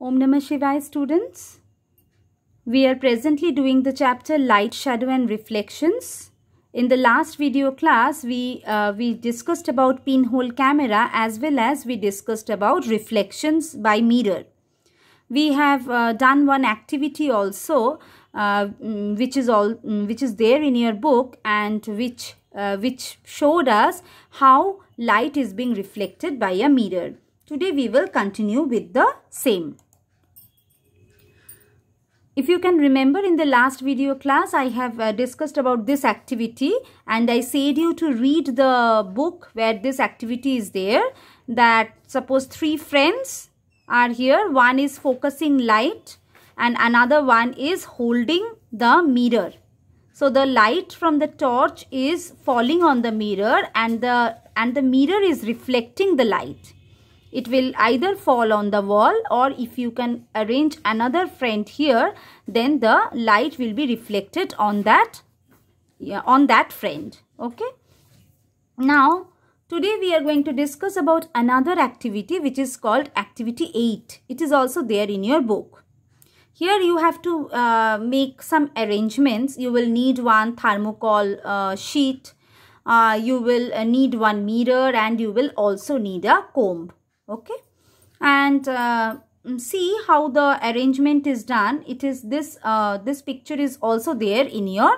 Om Namah Shivaya students. We are presently doing the chapter Light, Shadow and Reflections. In the last video class, we, uh, we discussed about pinhole camera as well as we discussed about reflections by mirror. We have uh, done one activity also uh, mm, which is all mm, which is there in your book and which uh, which showed us how light is being reflected by a mirror. Today we will continue with the same. If you can remember in the last video class, I have uh, discussed about this activity and I said you to read the book where this activity is there that suppose three friends are here. One is focusing light and another one is holding the mirror. So the light from the torch is falling on the mirror and the and the mirror is reflecting the light it will either fall on the wall or if you can arrange another friend here then the light will be reflected on that yeah, on that friend okay now today we are going to discuss about another activity which is called activity 8 it is also there in your book here you have to uh, make some arrangements you will need one thermocol uh, sheet uh, you will uh, need one mirror and you will also need a comb okay and uh, mm, see how the arrangement is done it is this uh, this picture is also there in your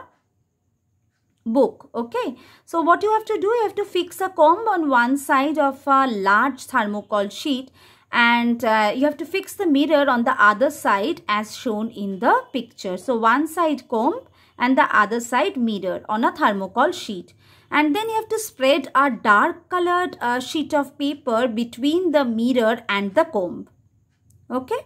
book okay so what you have to do you have to fix a comb on one side of a large thermocol sheet and uh, you have to fix the mirror on the other side as shown in the picture so one side comb and the other side mirror on a thermocol sheet and then you have to spread a dark colored uh, sheet of paper between the mirror and the comb okay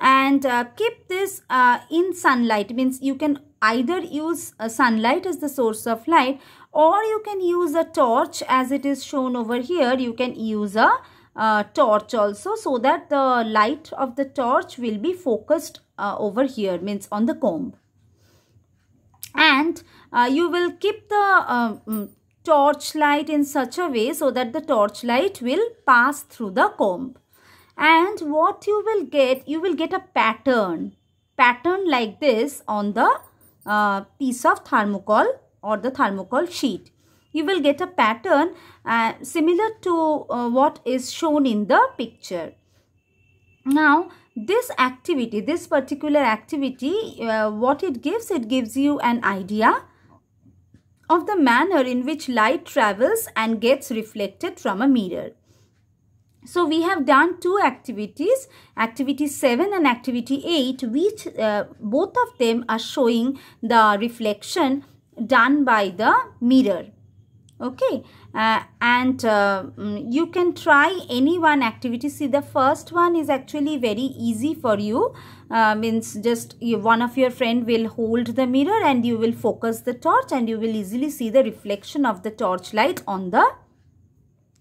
and uh, keep this uh, in sunlight means you can either use uh, sunlight as the source of light or you can use a torch as it is shown over here you can use a uh, torch also so that the light of the torch will be focused uh, over here means on the comb and uh, you will keep the uh, mm, torchlight in such a way so that the torchlight will pass through the comb. And what you will get, you will get a pattern, pattern like this on the uh, piece of thermocol or the thermocol sheet. You will get a pattern uh, similar to uh, what is shown in the picture. Now, this activity, this particular activity, uh, what it gives, it gives you an idea of the manner in which light travels and gets reflected from a mirror. So we have done two activities, activity 7 and activity 8, which uh, both of them are showing the reflection done by the mirror. Okay, uh, and uh, mm, you can try any one activity see the first one is actually very easy for you uh, means just you, one of your friend will hold the mirror and you will focus the torch and you will easily see the reflection of the torch light on the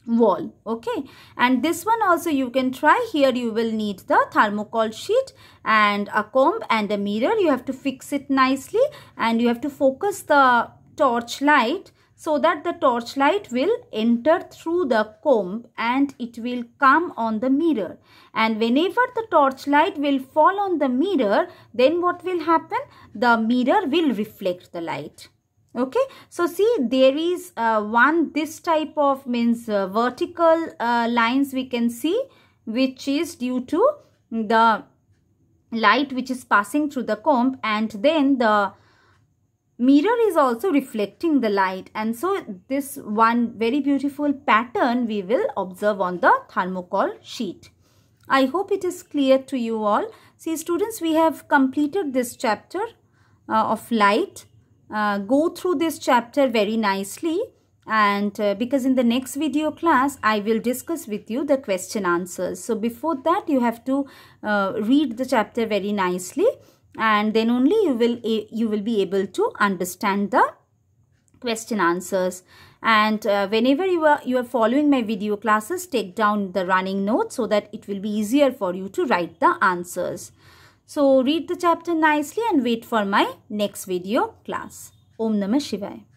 wall okay and this one also you can try here you will need the thermocol sheet and a comb and a mirror you have to fix it nicely and you have to focus the torch light so that the torchlight will enter through the comb and it will come on the mirror. And whenever the torchlight will fall on the mirror, then what will happen? The mirror will reflect the light okay so see there is uh, one this type of means uh, vertical uh, lines we can see which is due to the light which is passing through the comb and then the mirror is also reflecting the light and so this one very beautiful pattern we will observe on the thermocol sheet. I hope it is clear to you all. See students we have completed this chapter uh, of light. Uh, go through this chapter very nicely and uh, because in the next video class I will discuss with you the question answers. So before that you have to uh, read the chapter very nicely and then only you will you will be able to understand the question answers and uh, whenever you are you are following my video classes take down the running notes so that it will be easier for you to write the answers so read the chapter nicely and wait for my next video class om namah shivaya